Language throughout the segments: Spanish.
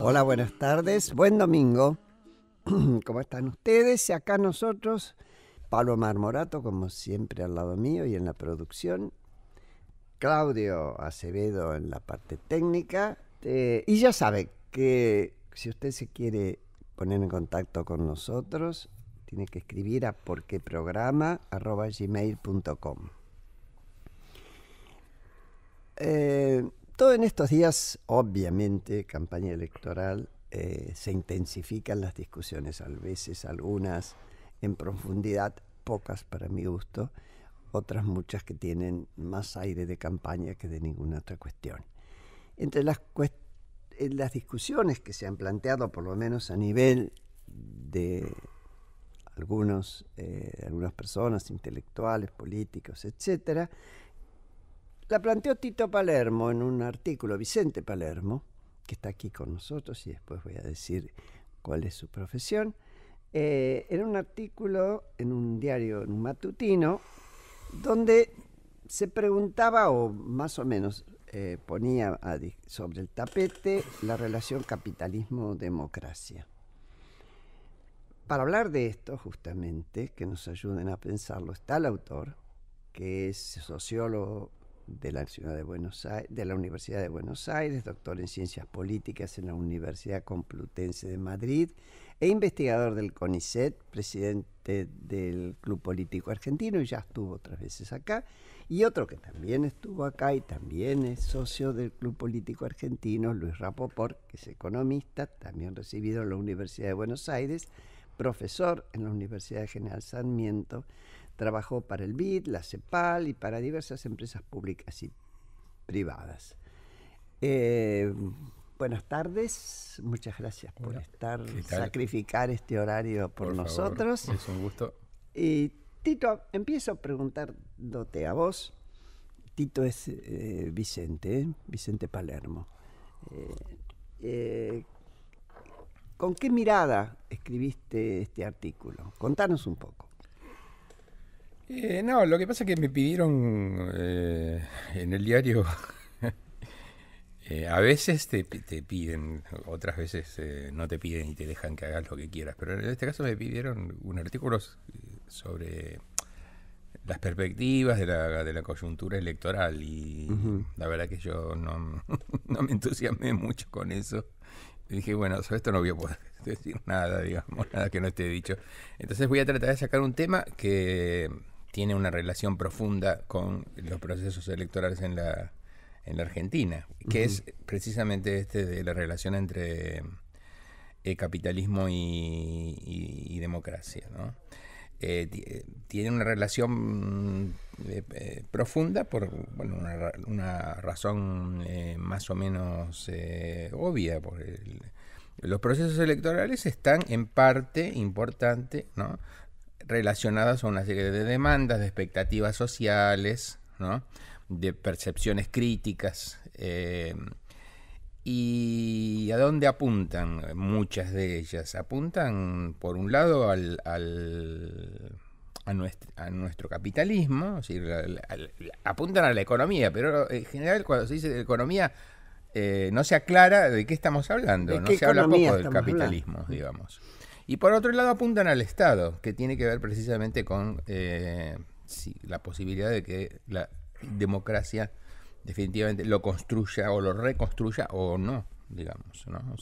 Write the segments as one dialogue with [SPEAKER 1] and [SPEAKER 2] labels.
[SPEAKER 1] Hola, buenas tardes, buen domingo. ¿Cómo están ustedes? Y acá nosotros, Pablo Morato, como siempre al lado mío y en la producción, Claudio Acevedo en la parte técnica. Eh, y ya sabe que si usted se quiere poner en contacto con nosotros, tiene que escribir a porqueprograma.gmail.com. Eh, todo en estos días, obviamente, campaña electoral, eh, se intensifican las discusiones, a veces algunas en profundidad, pocas para mi gusto, otras muchas que tienen más aire de campaña que de ninguna otra cuestión. Entre las, discusiones que se han planteado, por lo menos a nivel de algunos, eh, algunas personas, intelectuales, políticos, etcétera, la planteó Tito Palermo en un artículo, Vicente Palermo, que está aquí con nosotros y después voy a decir cuál es su profesión, en eh, un artículo en un diario, en un matutino, donde se preguntaba, o más o menos eh, ponía sobre el tapete, la relación capitalismo-democracia. Para hablar de esto, justamente, que nos ayuden a pensarlo, está el autor, que es sociólogo de la ciudad de Buenos Aires, de la Universidad de Buenos Aires, doctor en Ciencias Políticas en la Universidad Complutense de Madrid e investigador del CONICET, presidente del Club Político Argentino y ya estuvo otras veces acá, y otro que también estuvo acá y también es socio del Club Político Argentino, Luis Rapoport, que es economista, también recibido en la Universidad de Buenos Aires, profesor en la Universidad General Sarmiento Trabajó para el BID, la CEPAL y para diversas empresas públicas y privadas. Eh, buenas tardes, muchas gracias por estar, sacrificar este horario por, nosotros. es un gusto. Y Tito, empiezo preguntándote a vos. Tito es eh, Vicente, Vicente Palermo. Eh, ¿Con qué mirada escribiste este artículo? Contanos un poco.
[SPEAKER 2] Eh, no, lo que pasa es que me pidieron eh, en el diario, eh, a veces te, te, piden, otras veces no te piden y te dejan que hagas lo que quieras, pero en este caso me pidieron un artículo sobre las perspectivas de la, de la coyuntura electoral y la verdad que yo no, me entusiasmé mucho con eso. dije, bueno, sobre esto no voy a poder decir nada, digamos, nada que no esté dicho. Entonces voy a tratar de sacar un tema que tiene una relación profunda con los procesos electorales en la, Argentina, que es precisamente este de la relación entre eh, capitalismo y, democracia. ¿no? Eh, eh, tiene una relación mm, profunda por bueno, una, razón más o menos obvia, porque los procesos electorales están en parte importante, ¿no? relacionadas a una serie de demandas, de expectativas sociales, de percepciones críticas. Eh, ¿Y a dónde apuntan muchas de ellas? Apuntan, por un lado, al, a, nuestro, capitalismo, apuntan a la economía, pero en general cuando se dice economía eh, no se aclara de qué estamos hablando, no se habla poco del capitalismo, digamos. Y por otro lado apuntan al Estado, que tiene que ver precisamente con eh, la posibilidad de que la democracia definitivamente lo construya o lo reconstruya o no, digamos, ¿no?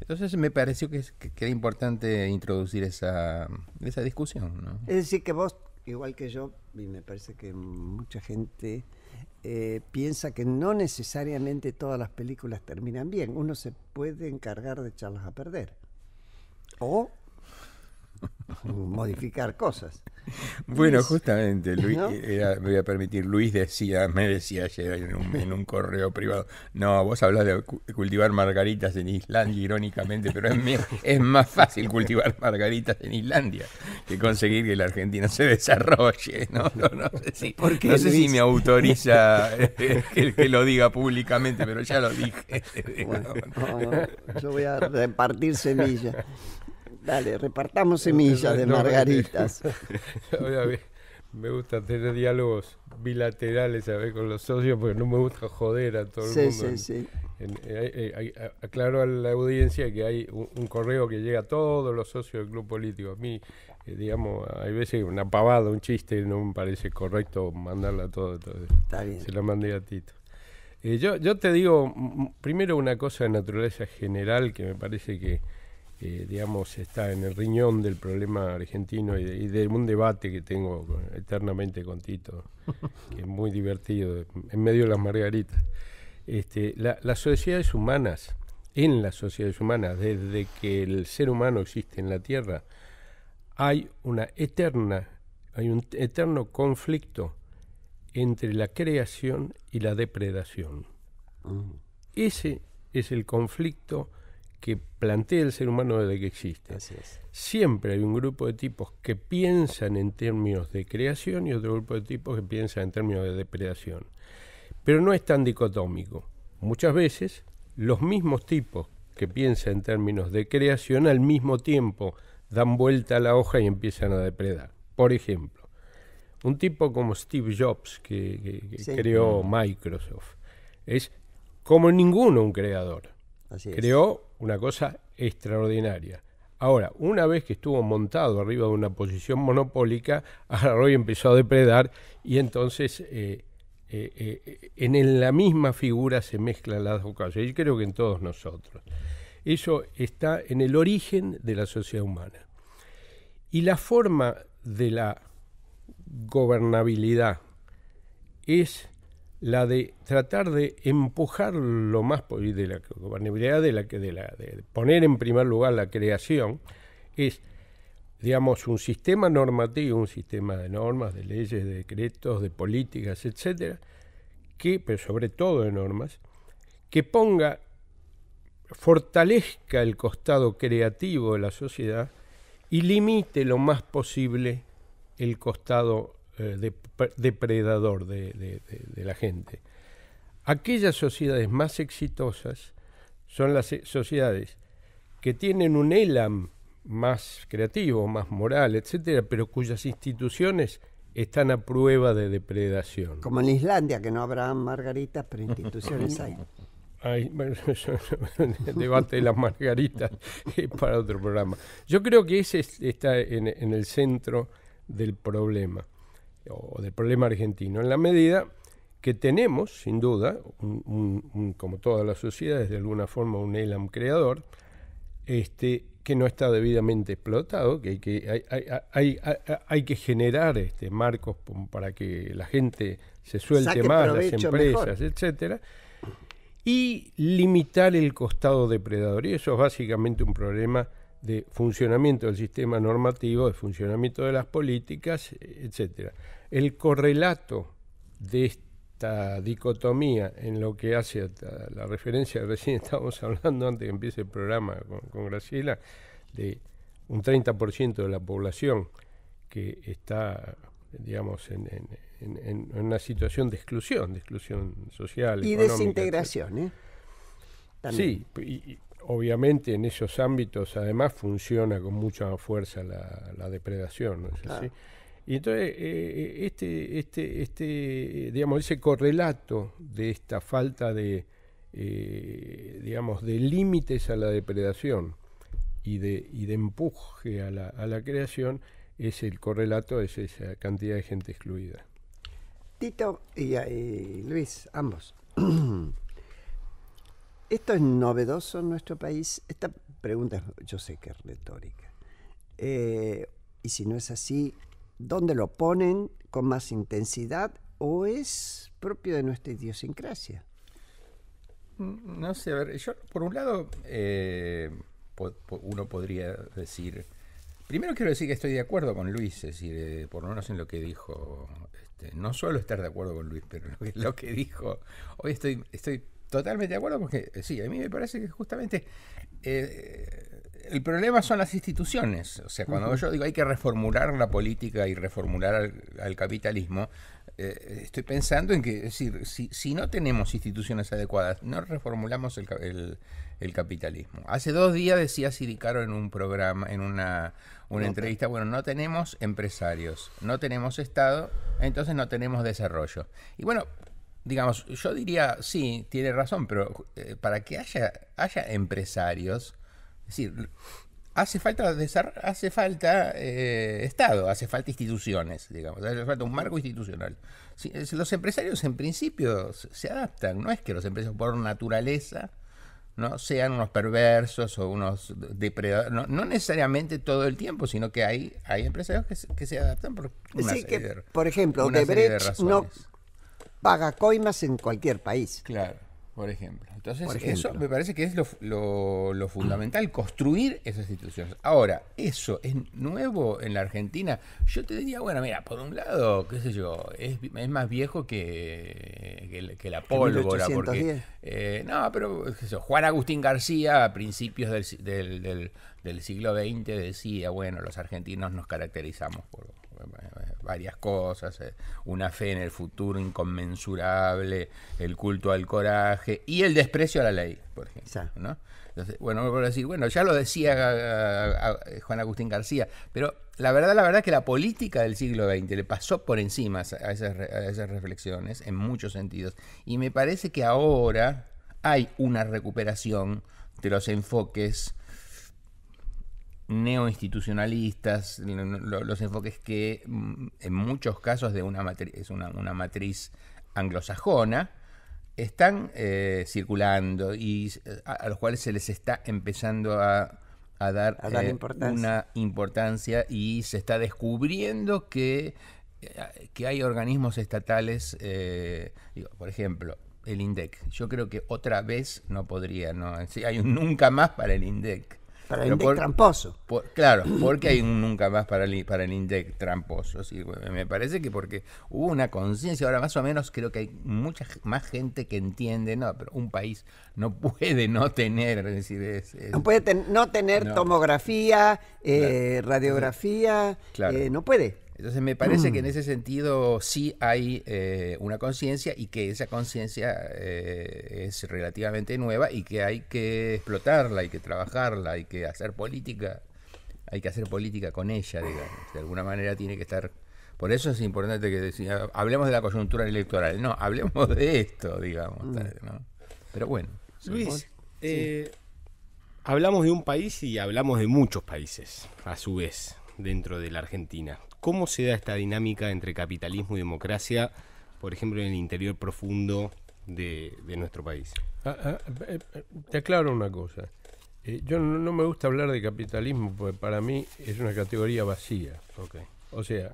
[SPEAKER 2] entonces me pareció que, era importante introducir esa, discusión, Es
[SPEAKER 1] decir, que vos, igual que yo, y me parece que mucha gente eh, piensa que no necesariamente todas las películas terminan bien, uno se puede encargar de echarlas a perder. O modificar cosas. Bueno, justamente, Luis, eh,
[SPEAKER 2] me voy a permitir, Luis decía, me decía ayer en un, correo privado, no, vos hablas de cultivar margaritas en Islandia, irónicamente, pero es, es más fácil cultivar margaritas en Islandia que conseguir que la Argentina se desarrolle, ¿no? sé, si, me autoriza el eh, que, lo diga públicamente, pero ya lo dije.
[SPEAKER 1] yo voy a repartir semillas. Dale, repartamos eh, semillas de margaritas.
[SPEAKER 3] me gusta tener diálogos bilaterales a ver con los socios porque no me gusta joder a todo el mundo. Sí, sí. sí. aclaro a la audiencia que hay un, correo que llega a todos los socios del club político. A mí, eh, digamos, hay veces una pavada, un chiste, no me parece correcto mandarla a todos. Está bien. Se la mandé a Tito. Eh, yo, yo te digo primero una cosa de naturaleza general que me parece que digamos está en el riñón del problema argentino y de, un debate que tengo eternamente con Tito, que es muy divertido, en medio de las margaritas. Este, las sociedades humanas, en las sociedades humanas, desde que el ser humano existe en la Tierra, hay una eterna, hay un eterno conflicto entre la creación y la depredación. Mm. Ese es el conflicto que plantea el ser humano desde que existe. Siempre hay un grupo de tipos que piensan en términos de creación y otro grupo de tipos que piensan en términos de depredación. Pero no es tan dicotómico. Muchas veces los mismos tipos que piensan en términos de creación al mismo tiempo dan vuelta a la hoja y empiezan a depredar. Por ejemplo, un tipo como Steve Jobs, que, creó Microsoft, es como ninguno un creador. Así Creó una cosa extraordinaria. Ahora, una vez que estuvo montado arriba de una posición monopólica, Arroyo empezó a depredar y entonces eh, eh, eh, en la misma figura se mezclan las dos cosas. creo que en todos nosotros. Eso está en el origen de la sociedad humana. Y la forma de la gobernabilidad es la de tratar de empujar lo más posible de la gobernabilidad de la que de la de poner en primer lugar la creación es digamos un sistema normativo, un sistema de normas, de leyes, de decretos, de políticas, etcétera, que pero sobre todo de normas que ponga fortalezca el costado creativo de la sociedad y limite lo más posible el costado eh, de, depredador de, la gente. Aquellas sociedades más exitosas son las e, sociedades que tienen un elam más creativo, más moral, etcétera, pero cuyas instituciones están a prueba de depredación.
[SPEAKER 1] Como en Islandia, que no habrá margaritas, pero instituciones hay.
[SPEAKER 3] el debate de las margaritas para otro programa. Yo creo que ese está en el centro del problema o del problema argentino, en la medida que tenemos, sin duda, como toda la como todas las sociedades, de alguna forma un ELAM creador, este, que no está debidamente explotado, que hay que, hay, que generar este, marcos para que la gente se suelte más, las empresas, etc. etcétera, y limitar el costado depredador. Y eso es básicamente un problema de funcionamiento del sistema normativo, de funcionamiento de las políticas, etc. El correlato de esta dicotomía en lo que hace a la referencia, recién estábamos hablando antes que empiece el programa con, Graciela, de un 30% de la población que está, digamos, en, una situación de exclusión, de exclusión social. Y desintegración,
[SPEAKER 1] ¿eh? Sí,
[SPEAKER 3] y, obviamente en esos ámbitos además funciona con mucha fuerza la, depredación, Y entonces, eh, eh, este, este, este, digamos, ese correlato de esta falta de, eh, digamos, de límites a la depredación y de, y de empuje a la, creación es el correlato, es esa cantidad de gente excluida.
[SPEAKER 1] Tito y Luis, ambos. ¿Esto es novedoso en nuestro país? Esta pregunta yo sé que es retórica. Eh, y si no es así, ¿dónde lo ponen con más intensidad o es propio de nuestra idiosincrasia?
[SPEAKER 2] No sé, a ver, yo por un lado eh, uno podría decir, primero quiero decir que estoy de acuerdo con Luis, es decir, eh, por lo menos en lo que dijo, este, no suelo estar de acuerdo con Luis, pero lo que, dijo, hoy estoy, estoy Totalmente de acuerdo, porque eh, sí, a mí me parece que justamente eh, el problema son las instituciones. O sea, cuando yo digo hay que reformular la política y reformular al, capitalismo, eh, estoy pensando en que, es decir, si, no tenemos instituciones adecuadas, no reformulamos el, capitalismo. Hace dos días decía Siricaro en un programa, en una, entrevista, bueno, no tenemos empresarios, no tenemos Estado, entonces no tenemos desarrollo. Y bueno, digamos, yo diría, sí, tiene razón, pero eh, para que haya, haya empresarios, es decir, hace falta, hace falta eh, Estado, hace falta instituciones, digamos, hace falta un marco institucional. los empresarios en principio se adaptan, no es que los empresarios por naturaleza no sean unos perversos o unos depredadores, no, necesariamente todo el tiempo, sino que hay, hay empresarios que, se adaptan por una Por ejemplo, Debrecht no paga coimas en cualquier país. Claro, por ejemplo. Entonces, eso me parece que es lo, fundamental, construir esas instituciones. Ahora, eso es nuevo en la Argentina. Yo te diría, bueno, mira, por un lado, qué sé yo, es, más viejo que, que, la pólvora. Eh, no, pero Juan Agustín García, a principios del, del, del siglo XX, decía, bueno, los argentinos nos caracterizamos por varias cosas, eh, una fe en el futuro inconmensurable, el culto al coraje y el desprecio a la ley, por ejemplo. bueno, decir, bueno, ya lo decía eh, eh, Juan Agustín García, pero la verdad, la verdad es que la política del siglo XX le pasó por encima a esas, a esas reflexiones en muchos sentidos. Y me parece que ahora hay una recuperación de los enfoques neoinstitucionalistas, los enfoques que mm, en muchos casos de una matriz, es una, matriz anglosajona, están eh, circulando y eh, a, los cuales se les está empezando a, dar, eh, una importancia y se está descubriendo que, que hay organismos estatales, por ejemplo, el INDEC. Yo creo que otra vez no podría, no, hay un nunca más para el INDEC para el tramposo. claro, porque hay un nunca más para el, para el INDEC tramposo. me parece que porque hubo una conciencia, ahora más o menos creo que hay mucha más gente que entiende, no, pero un país no puede no tener, no puede no tener tomografía, eh, radiografía, claro. Eh, no puede. Entonces me parece que en mm. ese sentido sí hay eh, una conciencia y que esa conciencia eh, es relativamente nueva y que hay que explotarla, hay que trabajarla, hay que hacer política, hay que hacer política con ella, digamos. De alguna manera tiene que estar... Por eso es importante que hablemos de la coyuntura electoral, no, hablemos de esto, digamos. Mm. Pero bueno.
[SPEAKER 3] Luis, eh, hablamos de un país y hablamos de muchos países, a su vez dentro de la Argentina. ¿Cómo se da esta dinámica entre capitalismo y democracia, por ejemplo, en el interior profundo de, nuestro país? Ah, ah, eh, eh, te aclaro una cosa. Eh, yo no, me gusta hablar de capitalismo porque para mí es una categoría vacía. O sea,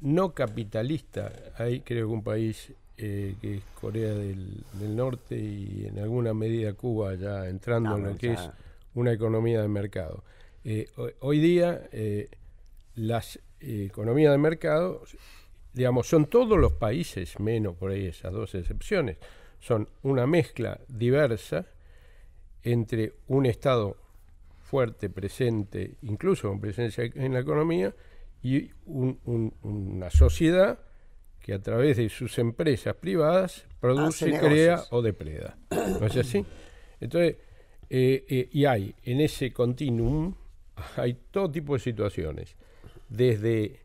[SPEAKER 3] no capitalista hay creo que un país que es Corea del, Norte y en alguna medida Cuba ya entrando en lo que es una economía de mercado. Eh, hoy día, eh, las eh, economías de mercado, digamos, son todos los países, menos por ahí esas dos excepciones, son una mezcla diversa entre un Estado fuerte, presente, incluso con presencia en la economía, y una sociedad que a través de sus empresas privadas produce, crea o depreda. ¿No es así? Entonces, y hay en ese continuum hay todo tipo de situaciones, desde,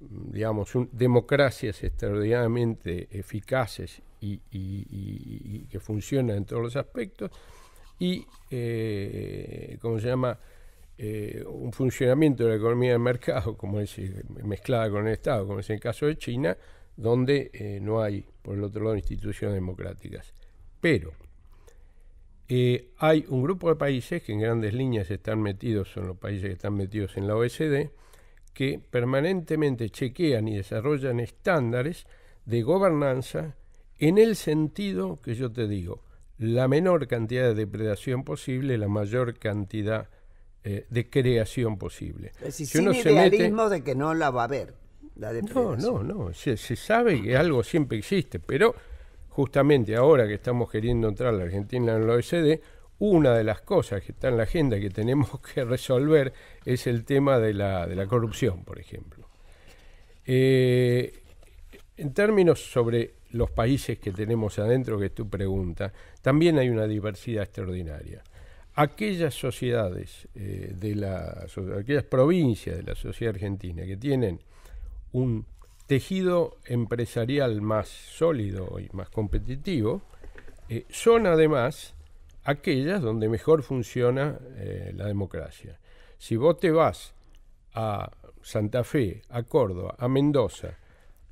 [SPEAKER 3] digamos, democracias extraordinariamente eficaces y, que funcionan en todos los aspectos, y, eh, se llama?, eh, un funcionamiento de la economía de mercado, como es eh, mezclada con el Estado, como es el caso de China, donde eh, no hay, por el otro lado, instituciones democráticas. Pero eh, hay un grupo de países que en grandes líneas están metidos, son los países que están metidos en la OSD, e que permanentemente chequean y desarrollan estándares de gobernanza en el sentido que yo te digo, la menor cantidad de depredación posible, la mayor cantidad eh, de creación posible. si sin uno idealismo
[SPEAKER 1] de que no la va a haber. La
[SPEAKER 3] no, no, no. se sabe que algo siempre existe, pero justamente ahora que estamos queriendo entrar la Argentina en la OECD, una de las cosas que está en la agenda que tenemos que resolver es el tema de la, corrupción, por ejemplo. Eh, en términos sobre los países que tenemos adentro, que es tu pregunta, también hay una diversidad extraordinaria. Aquellas sociedades, eh, de la, aquellas provincias de la sociedad argentina que tienen un tejido empresarial más sólido y más competitivo, eh, son además aquellas donde mejor funciona eh, la democracia. Si vos te vas a Santa Fe, a Córdoba, a Mendoza,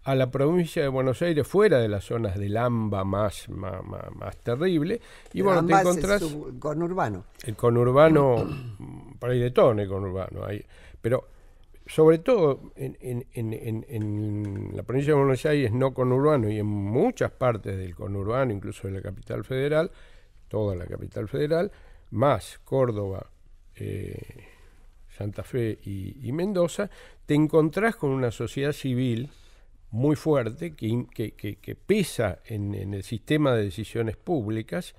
[SPEAKER 3] a la provincia de Buenos Aires, fuera de las zonas del AMBA más, más, terrible, y bueno, te encontrás... El conurbano. El conurbano, para ir de todo conurbano. pero sobre todo en, la provincia de Buenos Aires, no conurbano, y en muchas partes del conurbano, incluso en la capital federal, toda la capital federal, más Córdoba, eh, Santa Fe y, Mendoza, te encontrás con una sociedad civil muy fuerte que, pesa en, el sistema de decisiones públicas,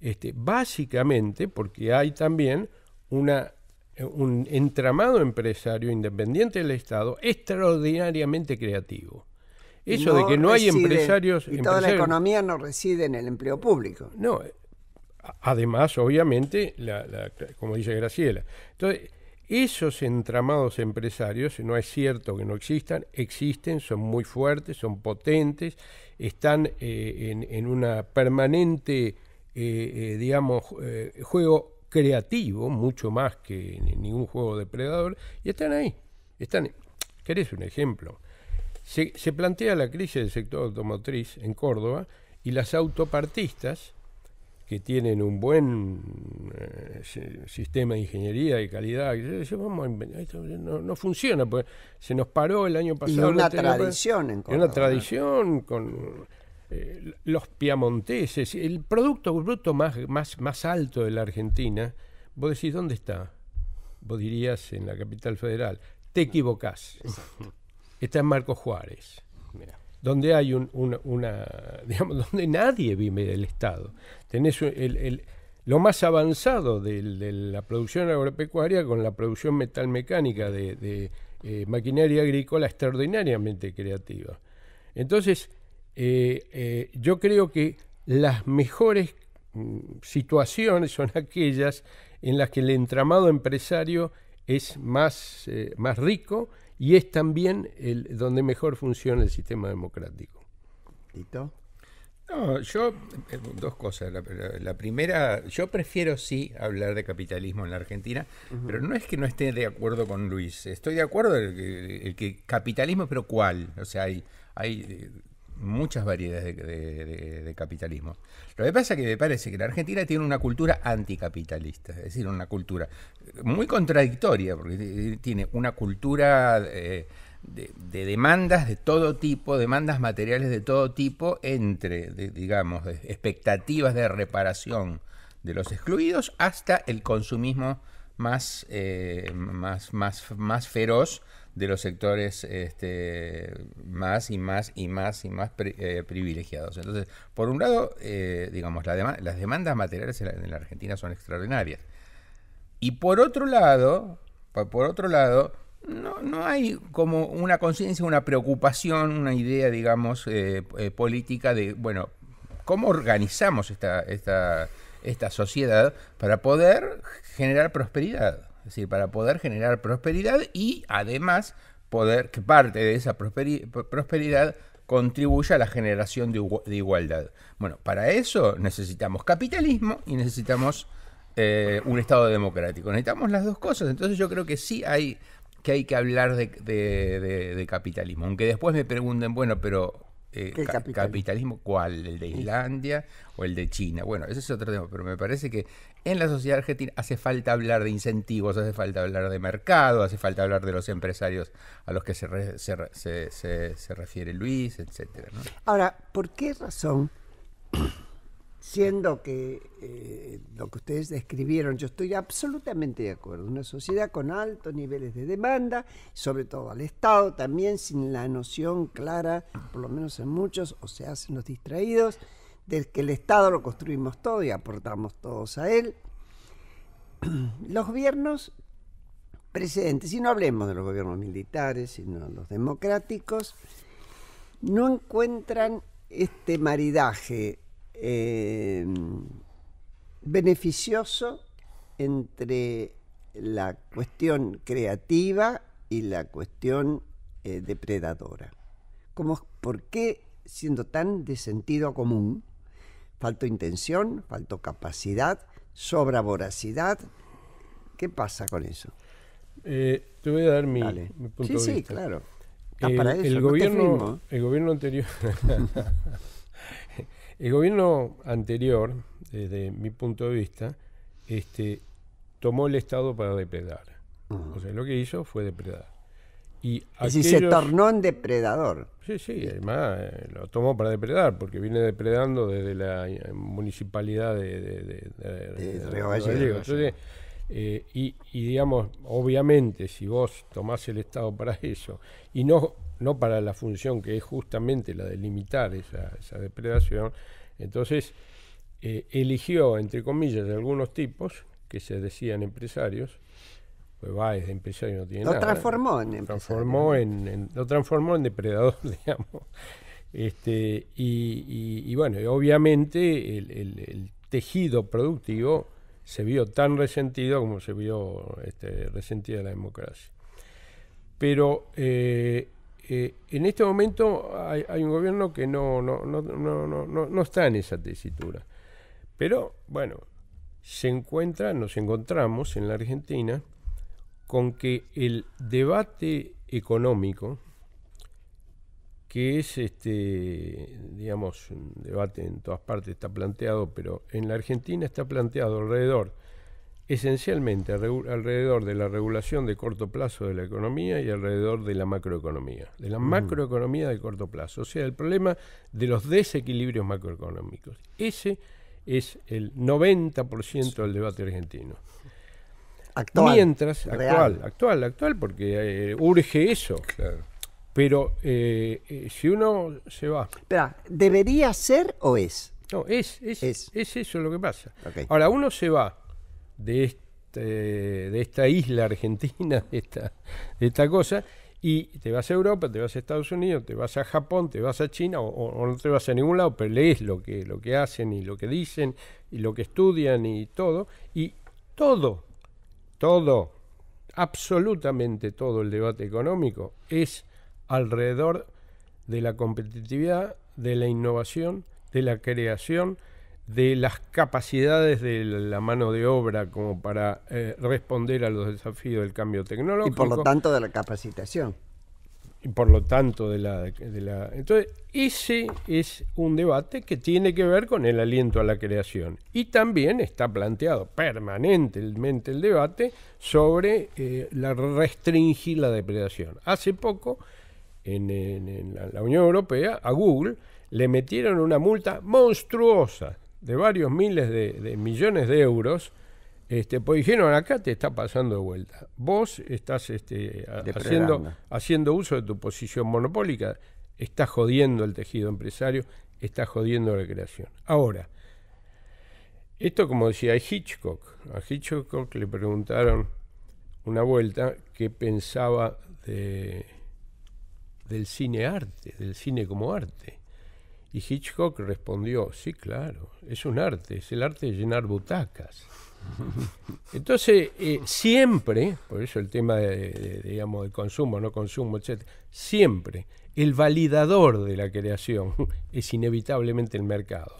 [SPEAKER 3] este, básicamente porque hay también una un entramado empresario independiente del Estado extraordinariamente creativo. Eso de que no hay empresarios... Y toda la
[SPEAKER 1] economía no reside en el empleo público.
[SPEAKER 3] No, además, obviamente, como dice Graciela. Entonces, esos entramados empresarios, no es cierto que no existan, existen, son muy fuertes, son potentes, están eh, en, en, una permanente, eh, eh, digamos, juego creativo, mucho más que ningún juego depredador, y están ahí. Están, ¿Querés un ejemplo? Se, se plantea la crisis del sector automotriz en Córdoba y las autopartistas, que tienen un buen eh, sistema de ingeniería y calidad, no, funciona, porque se nos paró el año pasado. una tradición en Córdoba. Una tradición con eh, los piamonteses, el producto bruto más, más, más alto de la Argentina, vos decís, ¿dónde está? Vos dirías en la capital federal, te equivocás. Está en Marcos Juárez. donde hay una, donde nadie vive del Estado. Tenés lo más avanzado de, la producción agropecuaria con la producción metalmecánica de, de eh, maquinaria agrícola extraordinariamente creativa. Entonces, eh, eh, yo creo que las mejores mm, situaciones son aquellas en las que el entramado empresario es más, eh, más rico y es también el, donde mejor funciona el sistema democrático.
[SPEAKER 2] ¿Tito? No, yo, dos cosas. La, primera, yo prefiero sí hablar de capitalismo en la Argentina, pero no es que no esté de acuerdo con Luis. Estoy de acuerdo en que capitalismo, pero ¿cuál? O sea, hay, hay muchas variedades de, capitalismo. Lo que pasa es que me parece que la Argentina tiene una cultura anticapitalista, es decir, una cultura muy contradictoria, porque eh, tiene una cultura eh, de, demandas de todo tipo, demandas materiales de todo tipo, entre, digamos, expectativas de reparación de los excluidos hasta el consumismo eh, más, más, más, feroz de los sectores este, más y más y más y más eh, privilegiados. Entonces, por un lado, eh, digamos, las demandas materiales en la, Argentina son extraordinarias. Y por otro lado, otro lado, no, hay como una conciencia, una preocupación, una idea, digamos, política de, bueno, ¿cómo organizamos esta, esta esta sociedad para poder generar prosperidad. Es decir, para poder generar prosperidad y además poder que parte de esa prosperidad contribuya a la generación de, igualdad. Bueno, para eso necesitamos capitalismo y necesitamos eh, un Estado democrático. Necesitamos las dos cosas. Entonces yo creo que sí hay que, hay que hablar de, de capitalismo. Aunque después me pregunten, bueno, pero eh, capitalismo? cuál, el de Islandia o el de China. Bueno, ese es otro tema, pero me parece que en la sociedad argentina hace falta hablar de incentivos, hace falta hablar de mercado, hace falta hablar de los empresarios a los que se, se, se, refiere Luis, etcétera.
[SPEAKER 1] Ahora, ¿por qué razón siendo que eh, lo que ustedes describieron, yo estoy absolutamente de acuerdo, una sociedad con altos niveles de demanda, sobre todo al Estado, también sin la noción clara, por lo menos en muchos, o se hacen los distraídos, de que el Estado lo construimos todo y aportamos todos a él. Los gobiernos precedentes, si no hablemos de los gobiernos militares, sino los democráticos, no encuentran este maridaje Em, beneficioso entre la cuestión creativa y la cuestión eh, depredadora. ¿Por qué, siendo tan de sentido común, faltó intención, faltó capacidad, sobra voracidad? ¿Qué pasa con eso?
[SPEAKER 3] Eh, te voy a dar mi, punto de vista. claro. el, gobierno, el gobierno anterior El gobierno anterior, desde mi punto de vista, este, tomó el Estado para depredar. Mm. O sea, lo que hizo fue depredar. Y, se tornó
[SPEAKER 1] en depredador. Sí, sí,
[SPEAKER 3] además eh, lo tomó para depredar, porque viene depredando desde la eh, municipalidad de, Río y, y digamos, obviamente, si vos tomás el Estado para eso y no no para la función que es justamente la de limitar esa, depredación, entonces eh, eligió, entre comillas, algunos tipos que se decían empresarios, pues va, es de empresario no tiene lo nada. Transformó en transformó en, en, lo transformó en depredador, digamos. Este, y, y bueno, obviamente el, tejido productivo se vio tan resentido como se vio este, resentida la democracia. Pero eh, eh, en este momento hay, un gobierno que no, no, está en esa tesitura. Pero bueno, se encuentra, nos encontramos en la Argentina con que el debate económico, que es este, digamos, un debate en todas partes está planteado, pero en la Argentina está planteado alrededor esencialmente alrededor de la regulación de corto plazo de la economía y alrededor de la macroeconomía, de la mm. macroeconomía de corto plazo, o sea, el problema de los desequilibrios macroeconómicos. Ese es el 90% del debate argentino. Actual. Mientras, actual, actual, actual, porque eh, urge eso. Pero eh, eh, si uno se va... Espera, ¿debería ser o es? No, es, es, es. eso lo que pasa. Ahora, uno se va de, este, de esta isla argentina, de esta, de esta cosa, y te vas a Europa, te vas a Estados Unidos, te vas a Japón, te vas a China o, no te vas a ningún lado, pero lees lo que, lo que hacen y lo que dicen y lo que estudian y todo, y todo, todo, absolutamente todo el debate económico es alrededor de la competitividad, de la innovación, de la creación, de las capacidades de la mano de obra como para eh, responder a los desafíos del cambio tecnológico. Y por lo tanto de la capacitación. Y por lo tanto de la, Entonces, ese es un debate que tiene que ver con el aliento a la creación. Y también está planteado permanentemente el debate sobre eh, la restringir la depredación. Hace poco, en la Unión Europea, a Google le metieron una multa monstruosa de varios miles de, millones de euros, este, pues dijeron, acá te está pasando de vuelta. Vos estás este, haciendo, haciendo uso de tu posición monopólica, estás jodiendo el tejido empresario, estás jodiendo la creación. Ahora, esto como decía Hitchcock, a Hitchcock le preguntaron una vuelta qué pensaba de, del cine arte, del cine como arte. Y Hitchcock respondió, sí, claro, es un arte, es el arte de llenar butacas. Entonces, eh, siempre, por eso el tema de, digamos, de consumo, no consumo, etc., siempre el validador de la creación es inevitablemente el mercado.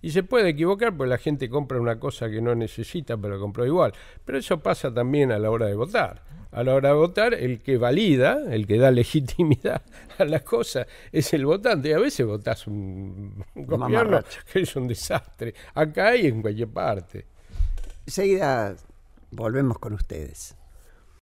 [SPEAKER 3] Y se puede equivocar porque la gente compra una cosa que no necesita, pero compró igual. Pero eso pasa también a la hora de votar a la hora de votar, el que valida, el que da legitimidad a las cosas, es el votante. Y a veces votas un, un gobierno que es un desastre, acá hay en cualquier parte. Seguida volvemos con ustedes.